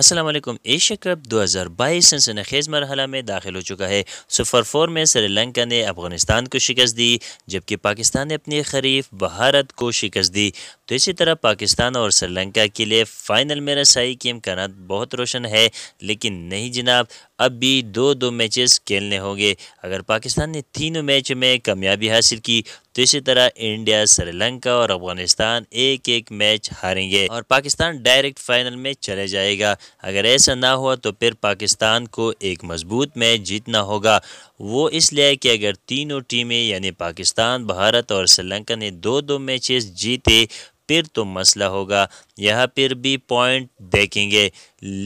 Aslam Asia cup 2022 खेज मरहला में दाखिल हो चुका है सुपर फोर में श्रीलंका ने अफगानिस्तान को शिकस्त दी जबकि पाकिस्तान ने अपने खरीफ भारत को शिकस्त दी तो इसी तरह पाकिस्तान और श्रीलंका के लिए फ़ाइनल में रसाई के इम्कान बहुत रोशन है लेकिन नहीं जनाब अब भी दो दो मैचेस खेलने होंगे अगर पाकिस्तान ने तीनों मैच में कामयाबी हासिल की तो इसी तरह इंडिया श्रीलंका और अफगानिस्तान एक एक मैच हारेंगे और पाकिस्तान डायरेक्ट फाइनल में चले जाएगा अगर ऐसा ना हुआ तो फिर पाकिस्तान को एक मजबूत मैच जीतना होगा वो इसलिए कि अगर तीनों टीमें यानी पाकिस्तान भारत और श्रीलंका ने दो दो मैचेस जीते फिर तो मसला होगा यहाँ पर भी पॉइंट देखेंगे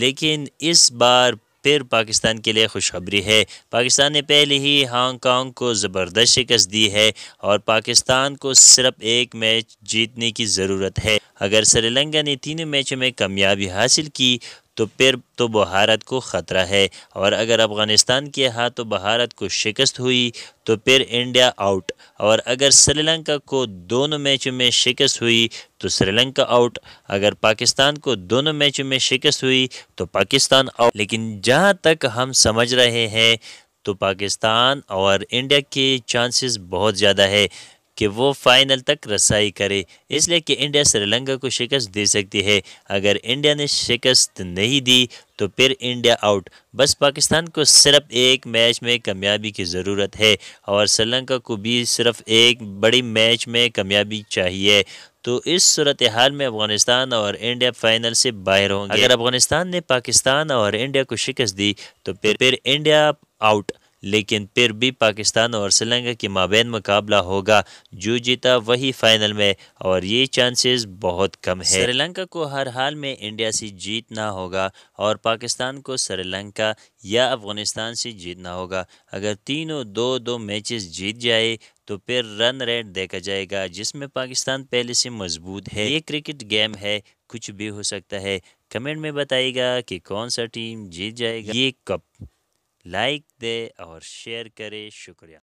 लेकिन इस बार फिर पाकिस्तान के लिए खुशखबरी है पाकिस्तान ने पहले ही हांगकांग को ज़बरदस्त शिकस्त दी है और पाकिस्तान को सिर्फ एक मैच जीतने की ज़रूरत है अगर श्रीलंका ने तीनों मैचों में कामयाबी हासिल की तो फिर तो भारत को ख़तरा है और अगर अफ़गानिस्तान के हाथों तो भारत को शिकस्त हुई तो फिर इंडिया आउट और अगर श्रीलंका को दोनों मैचों में शिकस्त हुई तो श्रीलंका आउट अगर पाकिस्तान को दोनों मैचों में शिकस्त हुई तो पाकिस्तान आउट लेकिन जहाँ तक हम समझ रहे हैं तो पाकिस्तान और इंडिया के चांसेस बहुत ज़्यादा है कि वो फाइनल तक रसाई करे इसलिए कि इंडिया श्रीलंका को शिकस्त दे सकती है अगर इंडिया ने शिकस्त नहीं दी तो फिर इंडिया आउट बस पाकिस्तान को सिर्फ एक मैच में कामयाबी की ज़रूरत है और श्रीलंका को भी सिर्फ एक बड़ी मैच में कामयाबी चाहिए तो इस सूरत हाल में अफगानिस्तान और इंडिया फाइनल से बाहर होंगे अगर अफगानिस्तान ने पाकिस्तान और इंडिया को शिकस्त दी तो फिर फिर इंडिया आउट लेकिन फिर भी पाकिस्तान और श्रीलंका के माबेन मुकाबला होगा जो जीता वही फाइनल में और ये चांसेस बहुत कम है श्रीलंका को हर हाल में इंडिया से जीतना होगा और पाकिस्तान को श्रीलंका या अफगानिस्तान से जीतना होगा अगर तीनों दो दो मैचेस जीत जाए तो फिर रन रेट देखा जाएगा जिसमें पाकिस्तान पहले से मजबूत है ये क्रिकेट गेम है कुछ भी हो सकता है कमेंट में बताइएगा कि कौन सा टीम जीत जाएगा ये कप लाइक दे और शेयर करें शुक्रिया